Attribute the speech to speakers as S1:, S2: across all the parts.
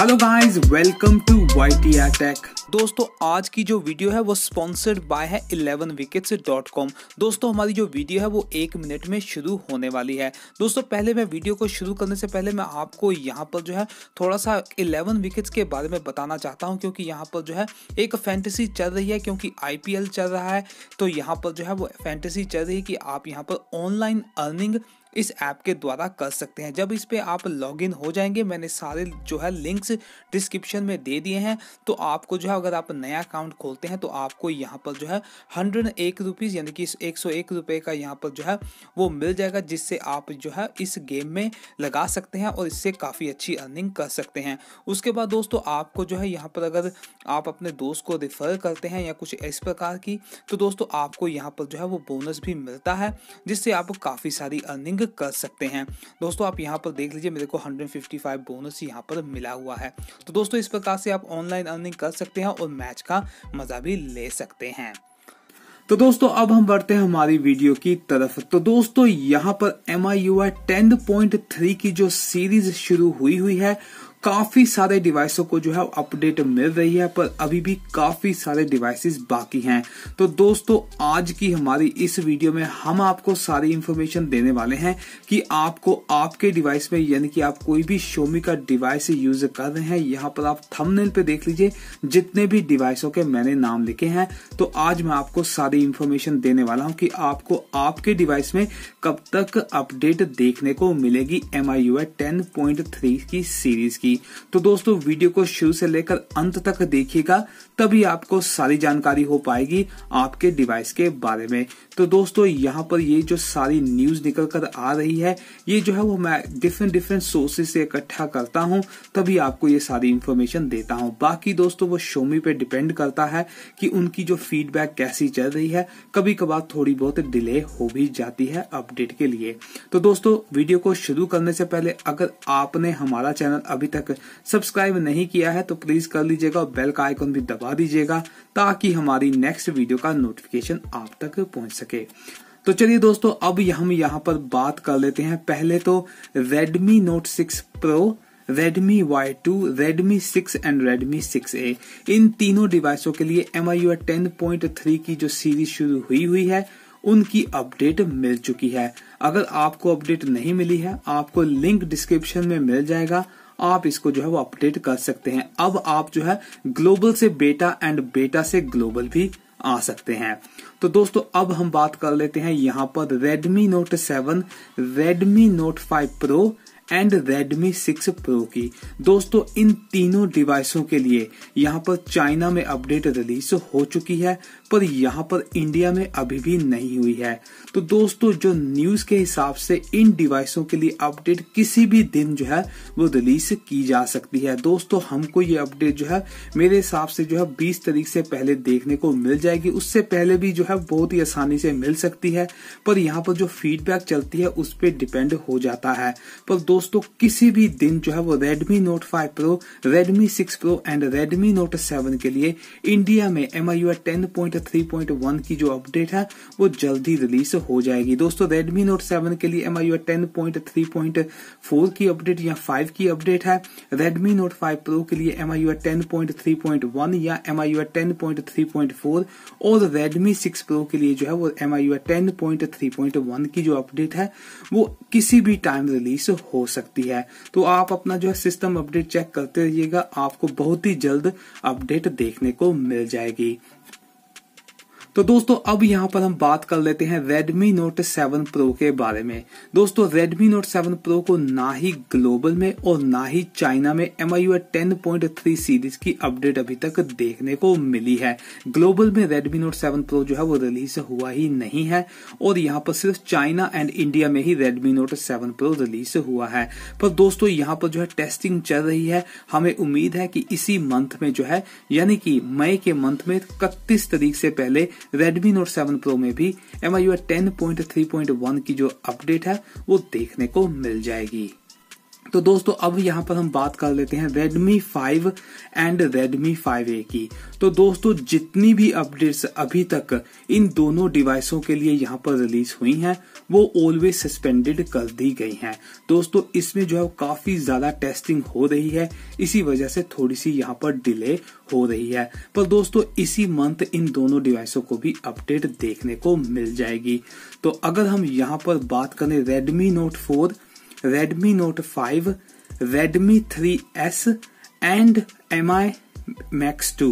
S1: hello guys welcome to Y T tech दोस्तों आज की जो वीडियो है वो स्पॉन्सर्ड बाय है कॉम दोस्तों हमारी जो वीडियो है वो एक मिनट में शुरू होने वाली है दोस्तों पहले मैं वीडियो को शुरू करने से पहले मैं आपको यहाँ पर जो है थोड़ा सा इलेवन विकेट्स के बारे में बताना चाहता हूँ क्योंकि यहाँ पर जो है एक फैंटेसी चल रही है क्योंकि आई चल रहा है तो यहाँ पर जो है वो फैंटेसी चल रही है कि आप यहाँ पर ऑनलाइन अर्निंग इस ऐप के द्वारा कर सकते हैं जब इस पर आप लॉगिन हो जाएंगे मैंने सारे जो है लिंक्स डिस्क्रिप्शन में दे दिए हैं तो आपको जो है अगर आप नया अकाउंट खोलते हैं तो आपको यहाँ पर जो है हंड्रेड एक रुपीज़ यानी कि एक सौ एक रुपये का यहाँ पर जो है वो मिल जाएगा जिससे आप जो है इस गेम में लगा सकते हैं और इससे काफ़ी अच्छी अर्निंग कर सकते हैं उसके बाद दोस्तों आपको जो है यहाँ पर अगर आप अपने दोस्त को रिफ़र करते हैं या कुछ इस प्रकार की तो दोस्तों आपको यहाँ पर जो है वो बोनस भी मिलता है जिससे आप काफ़ी सारी अर्निंग अर्निंग कर सकते हैं दोस्तों आप यहाँ पर देख लीजिए मेरे को 155 बोनस यहाँ पर मिला हुआ है तो दोस्तों इस प्रकार से आप ऑनलाइन अर्निंग कर सकते हैं और मैच का मजा भी ले सकते हैं तो दोस्तों अब हम बढ़ते हैं हमारी वीडियो की तरफ तो दोस्तों यहाँ पर M I U I ten point three की जो सीरीज शुरू हुई हुई है काफी सारे डिवाइसों को जो है अपडेट मिल रही है पर अभी भी काफी सारे डिवाइसेस बाकी हैं तो दोस्तों आज की हमारी इस वीडियो में हम आपको सारी इंफॉर्मेशन देने वाले हैं कि आपको आपके डिवाइस में यानी कि आप कोई भी शोमी का डिवाइस यूज कर रहे हैं यहाँ पर आप थंबनेल पे देख लीजिए जितने भी डिवाइसों के मैंने नाम लिखे हैं तो आज मैं आपको सारी इंफॉर्मेशन देने वाला हूँ कि आपको आपके डिवाइस में कब तक अपडेट देखने को मिलेगी एम आई की सीरीज की होगी तो दोस्तों वीडियो को शुरू से लेकर अंत तक देखिएगा तभी आपको सारी जानकारी हो पाएगी आपके डिवाइस के बारे में तो दोस्तों यहाँ पर ये जो सारी न्यूज निकल कर आ रही है ये जो है वो मैं डिफरेंट डिफरेंट सोर्सेज से इकट्ठा करता हूँ तभी आपको ये सारी इन्फॉर्मेशन देता हूँ बाकी दोस्तों वो शोमी पे डिपेंड करता है कि उनकी जो फीडबैक कैसी चल रही है कभी कभार थोड़ी बहुत डिले हो भी जाती है अपडेट के लिए तो दोस्तों वीडियो को शुरू करने से पहले अगर आपने हमारा चैनल अभी तक तक सब्सक्राइब नहीं किया है तो प्लीज कर लीजिएगा और बेल का आइकन भी दबा दीजिएगा ताकि हमारी नेक्स्ट वीडियो का नोटिफिकेशन आप तक पहुंच सके तो चलिए दोस्तों अब हम यहाँ पर बात कर लेते हैं पहले तो Redmi Note 6 Pro Redmi Y2, Redmi 6 and Redmi 6A इन तीनों डिवाइसों के लिए M I ten point three की जो सीरीज शुरू हुई हुई है उनकी अपडेट मिल चुकी है अगर आपको अपडेट नहीं मिली है आपको लिंक डिस्क्रिप्शन में मिल जाएगा आप इसको जो है वो अपडेट कर सकते हैं अब आप जो है ग्लोबल से बेटा एंड बेटा से ग्लोबल भी आ सकते हैं तो दोस्तों अब हम बात कर लेते हैं यहाँ पर Redmi Note 7, Redmi Note 5 Pro and Redmi six Pro की दोस्तों इन तीनों डिवाइसों के लिए यहाँ पर चाइना में अपडेट रिलीज हो चुकी है पर यहाँ पर इंडिया में अभी भी नहीं हुई है तो दोस्तों जो न्यूज के हिसाब से इन डिवाइसों के लिए अपडेट किसी भी दिन जो है वो रिलीज की जा सकती है दोस्तों हमको ये अपडेट जो है मेरे हिसाब से जो है बीस तारीख से पहले देखने को मिल जाएगी उससे पहले भी जो है बहुत ही आसानी से मिल सकती है पर यहाँ पर जो फीडबैक चलती है उस पर डिपेंड हो जाता है पर दोस्तों दोस्तों किसी भी दिन जो है वो Redmi Note 5 Pro, Redmi 6 Pro and Redmi Note 7 के लिए इंडिया में एम आई की जो अपडेट है वो जल्दी रिलीज हो जाएगी दोस्तों Redmi Note 7 के लिए एम आई की अपडेट या 5 की अपडेट है Redmi Note 5 Pro के लिए एम आई या एम आई और Redmi 6 Pro के लिए जो है वो एम आई की जो अपडेट है वो किसी भी टाइम रिलीज हो सकती है तो आप अपना जो है सिस्टम अपडेट चेक करते रहिएगा आपको बहुत ही जल्द अपडेट देखने को मिल जाएगी तो दोस्तों अब यहाँ पर हम बात कर लेते हैं Redmi Note 7 Pro के बारे में दोस्तों Redmi Note 7 Pro को ना ही ग्लोबल में और ना ही चाइना में MIUI 10.3 टेन सीरीज की अपडेट अभी तक देखने को मिली है ग्लोबल में Redmi Note 7 Pro जो है वो रिलीज हुआ ही नहीं है और यहाँ पर सिर्फ चाइना एंड इंडिया में ही Redmi Note 7 Pro रिलीज हुआ है पर दोस्तों यहाँ पर जो है टेस्टिंग चल रही है हमें उम्मीद है कि इसी मंथ में जो है यानी कि मई के मंथ में इकतीस तारीख से पहले रेडमी नोट सेवन प्रो में भी M I ten point three point one की जो अपडेट है वो देखने को मिल जाएगी तो दोस्तों अब यहाँ पर हम बात कर लेते हैं Redmi 5 एंड Redmi 5A की तो दोस्तों जितनी भी अपडेट्स अभी तक इन दोनों डिवाइसों के लिए यहाँ पर रिलीज हुई हैं वो ऑलवेज सस्पेंडेड कर दी गई हैं दोस्तों इसमें जो है काफी ज्यादा टेस्टिंग हो रही है इसी वजह से थोड़ी सी यहाँ पर डिले हो रही है पर दोस्तों इसी मंथ इन दोनों डिवाइसों को भी अपडेट देखने को मिल जाएगी तो अगर हम यहाँ पर बात करें Redmi Note four Redmi Note 5, Redmi 3S and M I Max two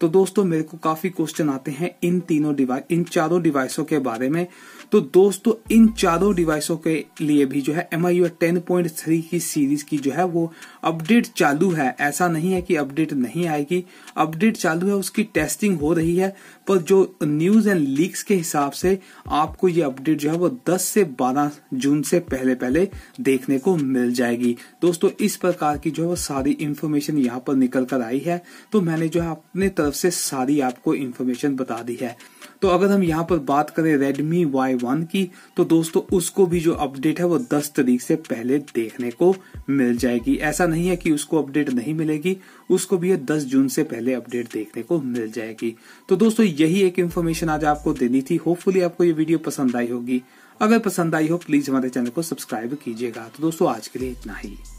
S1: तो दोस्तों मेरे को काफी क्वेश्चन आते हैं इन तीनों डिवाइस इन चारों डिवाइसों के बारे में तो दोस्तों इन चारों डिवाइसों के लिए भी जो है M I U ten point three की सीरीज की जो है वो अपडेट चालू है ऐसा नहीं है कि अपडेट नहीं आएगी अपडेट चालू है उसकी टेस्टिंग हो रही है पर जो न्यूज एंड लीक्स के हिसाब से आपको ये अपडेट जो है वो 10 से 12 जून से पहले पहले देखने को मिल जाएगी दोस्तों इस प्रकार की जो है वो सारी इन्फॉर्मेशन यहाँ पर निकल कर आई है तो मैंने जो है अपने तरफ से सारी आपको इन्फॉर्मेशन बता दी है तो अगर हम यहाँ पर बात करें Redmi Y1 की तो दोस्तों उसको भी जो अपडेट है वो 10 तारीख से पहले देखने को मिल जाएगी ऐसा नहीं है कि उसको अपडेट नहीं मिलेगी उसको भी 10 जून से पहले अपडेट देखने को मिल जाएगी तो दोस्तों यही एक इन्फॉर्मेशन आज आपको देनी थी होपफुली आपको ये वीडियो पसंद आई होगी अगर पसंद आई हो प्लीज हमारे चैनल को सब्सक्राइब कीजिएगा तो दोस्तों आज के लिए इतना ही